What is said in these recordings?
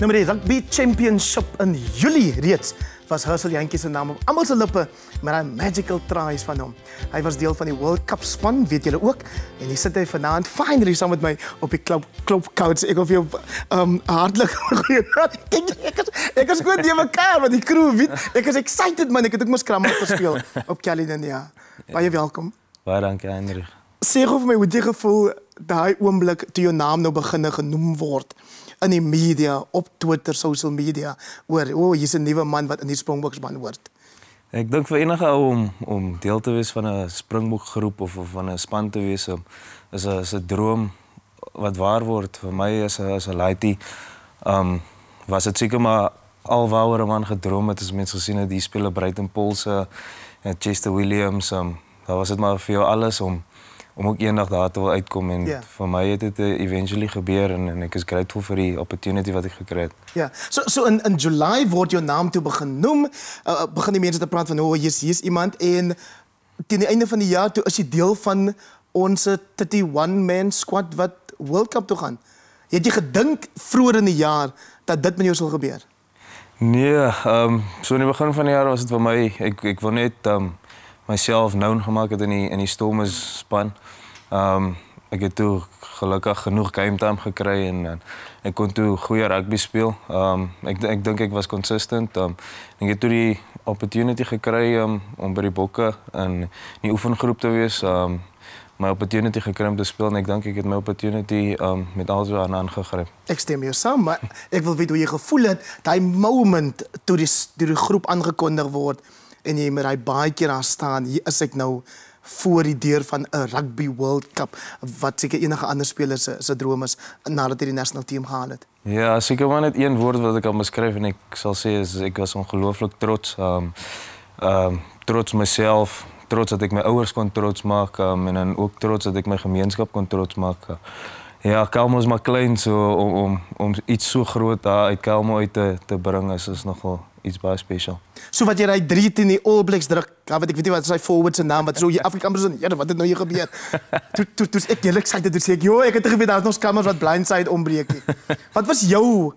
nou met die Rugby Championship in Julie reeds was Russell Jantjie se naam op almal se lippe met daai magical tries van hom. Hy was deel van die World Cup span, weet julle ook, en hier sit hy vanaand finally saam met my op die klop klop couch. Ek hoef jou um ehm, hartlik goeie dag. Ek is ek is goed met mekaar want die crew weet ek is excited man, ek het ook mos krammel gespeel op Kalinda. Ja. Baie welkom. Baie dankie Hendrik sê gou vir my hoe jy gevoel daai oomblik toe jou naam nou begin genoem word in die media, op Twitter, social media oor o, oh, hier's 'n nuwe man wat in die Springbokspan hoort. Ek dink vir enige ou om om deel te wees van 'n Springbokgroep of of van 'n span te wees um, is 'n is 'n droom wat waar word vir my as 'n as 'n laity. Um was dit seker maar alwaar 'n man gedroom het as mense gesien het die spelers Brighton Paulse en eh, Chester Williams um daar was dit maar vir jou alles om om ook eendag daar te wil uitkom en ja. vir my het dit eventually gebeur en, en ek is grateful vir die opportunity wat ek gekry het. Ja. So so in in July word jou naam toe genoem. Uh, eh, begin die mense te praat van hoe oh, hier's hier's iemand en teen die einde van die jaar toe is jy deel van ons 31 man squad wat World Cup toe gaan. Het jy gedink vroeër in die jaar dat dit met jou sou gebeur? Nee, ehm um, so in die begin van die jaar was dit vir my ek ek wil net ehm um, myself known gemaak het in die in die Stormers span. Ehm um, ek het toe gelukkig genoeg game time gekry en, en ek kon toe goeie rugby speel. Ehm um, ek ek dink ek was consistent. Ehm um, ek het toe die opportunity gekry um, om by die Bokke in die oefengroep te wees. Ehm um, my opportunity gekry om te speel en ek dink ek het my opportunity um met alles aan aangegryp. Ek stem mee saam, maar ek wil weet hoe jy gevoel het daai moment toe die toe die groep aangekondig word en jy moet daai baie keer daar staan hier is ek nou voor die deur van 'n rugby world cup wat seker enige ander speler se se droom is nadat hy die national team gehaal het. Ja, seker maar net een woord wat ek kan beskryf en ek sal sê is ek was ongelooflik trots. Ehm um, ehm um, trots myself, trots dat ek my ouers kon trots maak um, en en ook trots dat ek my gemeenskap kon trots maak. Ja, Kelmo is maar klein so om om om iets so groot daar uit Kelmo uit te te bring is is nogal iets baie spesiaal. So wat jy ry 3 teen die All Blacks druk, gaan ja, weet ek weet nie wat sy forward se naam wat so jy Afrikaners en Here wat het nou hier gebeur? Toe toe toe ek julle excited toe sê ek, "Jo, ek het geweet daar's nog kamers wat blindside ombreek nie." Wat was jou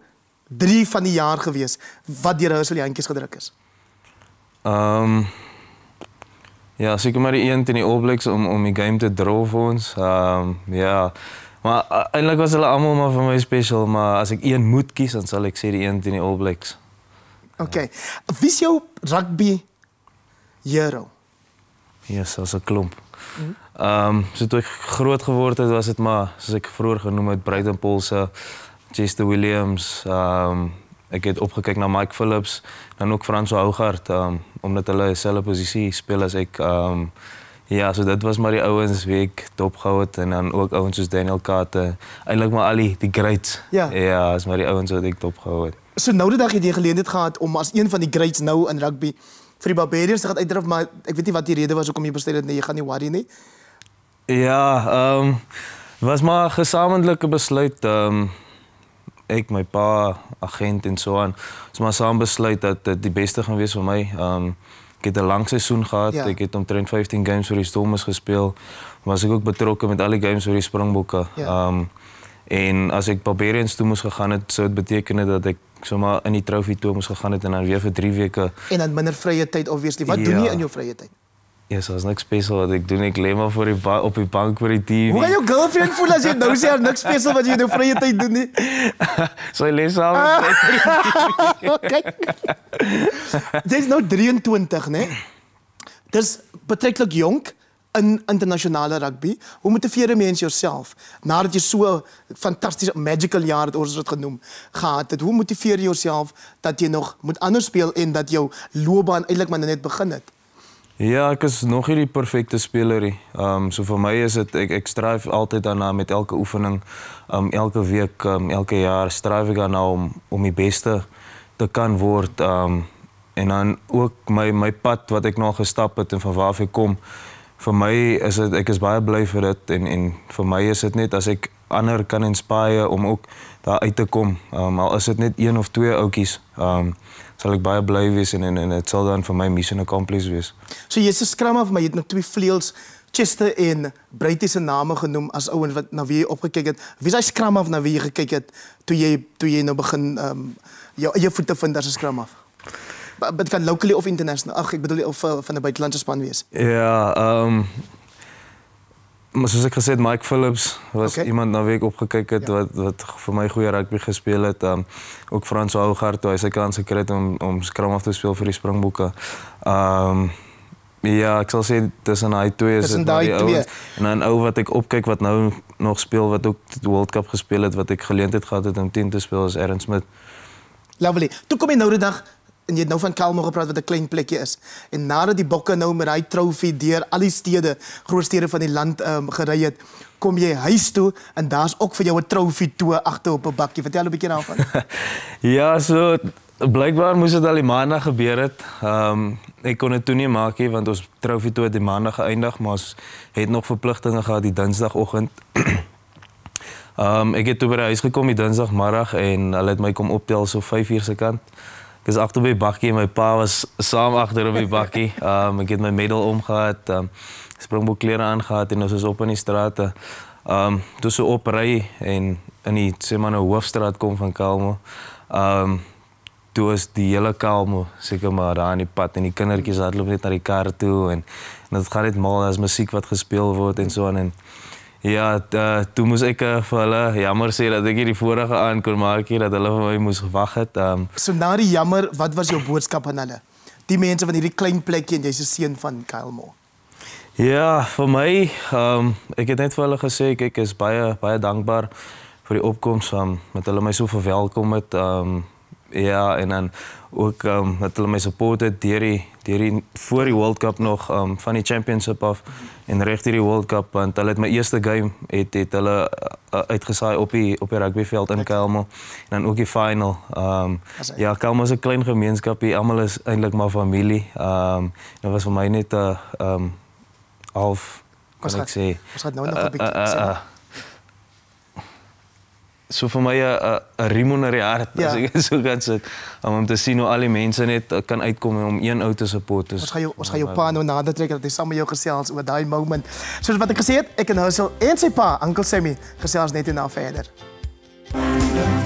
3 van die jaar gewees wat deur hulle die handjies gedruk is? Ehm um, Ja, seker maar die een teen die All Blacks om om die game te draw vir ons. Ehm um, ja. Maar eintlik was hulle almal maar vir my spesiaal, maar as ek een moet kies, dan sal ek sê die een teen die All Blacks. Oké, visio rugby Euro? Yes, zoals een klomp. Mm -hmm. um, geworden, groot geworden. het, was het maar Zoals ik vroeger genoem Brighton Polsen, Chester Williams, ehm, Ik heb opgekeken naar Mike Phillips, en ook Frans Hougaard, um, ehm, omdat de dezelfde positie speel als ik. Um, Ja, so dit was maar die ouens wie ek dopgehou het en dan ook ouens soos Daniel Kate. Eintlik maar al die die greats. Ja, dis ja, maar die ouens wat ek dopgehou het. So nou die dag het jy geleentheid gehad om as een van die greats nou in rugby vir die Barbarians te gaan uitdruk, maar ek weet nie wat die rede was hoekom jy besluit het nee, jy gaan nie worry nie. Ja, ehm um, was maar 'n gesamentlike besluit ehm um, ek my pa agent en so aan. Ons het maar saam besluit dat dit die beste gaan wees vir my. Ehm um, ek het 'n lang seisoen gehad. Ja. Ek het omtrent 15 games vir die Stormers gespeel. Was ek ook betrokke met al die games vir die Springbokke. Ehm ja. um, en as ek Barbarians toe moes gegaan het, sou dit beteken dat ek sommer in die trofee toe moes gegaan het en dan weer vir 3 weke. En dan minder vrye tyd obviously. Wat ja. doen jy in jou vrye tyd? Ja, dat is niks speciaal wat ik doe. Ik leef maar voor je op je bank voor je team. Hoe ga je girlfriend voelen als je nou zegt niks speciaal wat je in nou voor je tijd doet? Zou Zo je lezen ah. samen. kijk. is nou 23, nee? Dus betrekkelijk jong in internationale rugby. Hoe moet vieren mensen jezelf? Nadat je zo'n fantastisch magical jaar, het wordt genoemd, gaat. Het, hoe motiveer je jezelf dat je nog moet anders spelen en dat jouw loopbaan eigenlijk maar net begint? Ja, ek is nog nie die perfekte speler nie. Um so vir my is dit ek ek stryf altyd daarna met elke oefening, um elke week, um elke jaar stryf ek daarna om om die beste te kan word. Um en dan ook my my pad wat ek nou gestap het en van waar af ek kom. Vir my is dit ek is baie bly vir dit en en vir my is dit net as ek ander kan inspireer om ook daar uit te kom. Um al is dit net een of twee outjies. Um zal ik baie bly wees en en en dit sal dan vir my mission accomplished wees. So jy's 'n scrum af, maar jy het nog twee vleuels Chester en Brady se name genoem as ouens wat na wie jy opgekyk het. Wie is daai scrum af na wie jy gekyk het toe jy toe jy nou begin ehm um, jou eie voete vind as 'n scrum af? Dit kan locally of international. Ag, ek bedoel of eh, van 'n buitenlandse span wees. Ja, ehm maar soos ek gesê het Mike Phillips was okay. iemand na week opgekyk het ja. wat wat vir my goeie rugby gespeel het. Um ook Frans Hougaard toe hy sy kans gekry het om om skram af te speel vir die Springbokke. Um ja, ek sal sê tussen hy twee is dit die ou en dan ou wat ek opkyk wat nou nog speel wat ook die World Cup gespeel het wat ek geleentheid gehad het om 10 te speel is Erin Smit. Lovely. Toe kom jy nou die dag en jy het nou van Kelmo gepraat wat 'n klein plekkie is. En nadat die bokke nou met daai trofee deur al die stede, groot stede van die land ehm um, gery het, kom jy huis toe en daar's ook vir jou 'n trofee toe agter op 'n bakkie. Vertel 'n bietjie daarvan. ja, so blykbaar moes dit al die maandag gebeur het. Ehm um, ek kon dit toe nie maak nie want ons trofee toe het die maandag geëindig, maar ons het nog verpligtinge gehad die dinsdagoggend. Ehm um, ek het toe by die huis gekom die dinsdagmiddag en hulle het my kom optel so 5 uur se kant. Ik was achter bij bakkie. Mijn pa was samen achter op die bakkie. Um, ik heb mijn middel omgehad, um, springboekkleren aangehad en ons was dus op in die straten. Eh. Ehm, toen ze oprijden en in die zeg maar, nou, hoofdstraat kom van Kalmo. toen was die hele Kalmo, zeker maar, aan die pad. En die kindertjes hardlopen net naar die kar toe. En, dat gaat niet mal, dat is muziek wat gespeeld wordt en zo. En, Ja, eh, toe moes ek eh, vir hulle jammer sê dat ek hierdie vorige aan kon maak hier dat hulle vir my moes gewag het. Um. So na die jammer, wat was jou boodskap aan hulle? Die mense van hierdie klein plekkie en jy's 'n seun van Kyle Moore. Ja, vir my, ehm um, ek het net vir hulle gesê ek is baie baie dankbaar vir die opkoms van um, met hulle my so verwelkom het. Ehm um, ja en dan ook ehm um, het hulle my gesupport deur die deur die voor die World Cup nog ehm um, van die Championship af en reg deur die World Cup want hulle het my eerste game het het hulle uh, uitgesaai op die op die rugbyveld in Kelmo en dan ook die final ehm um, ja Kelmo is 'n klein gemeenskap hier almal is eintlik maar familie ehm um, dit was vir my net 'n eh, ehm half kan ek sê ons het nou nog 'n bietjie so vir my 'n 'n riem onder die hart ja. as ek so kan sit om om te sien hoe al die mense net uh, kan uitkom om een ou te support. Ons gaan jou ons gaan jou pa nou nader trek dat hy saam met jou gesels oor daai moment. Soos wat ek gesê het, ek en Hussel en sy pa, Uncle Sammy, gesels net hierna verder. Ja.